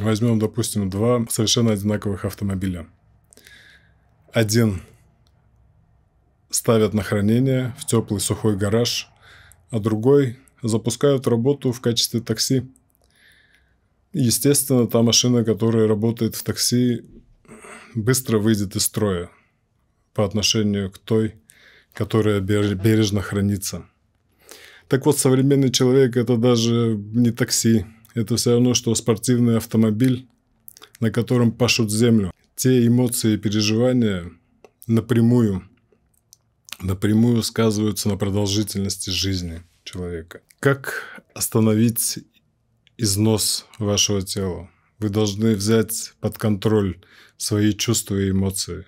Возьмем, допустим, два совершенно одинаковых автомобиля. Один ставят на хранение в теплый сухой гараж, а другой запускают работу в качестве такси. Естественно, та машина, которая работает в такси, быстро выйдет из строя по отношению к той, которая бережно хранится. Так вот, современный человек – это даже не такси, это все равно, что спортивный автомобиль, на котором пашут землю. Те эмоции и переживания напрямую, напрямую сказываются на продолжительности жизни человека. Как остановить износ вашего тела? Вы должны взять под контроль свои чувства и эмоции.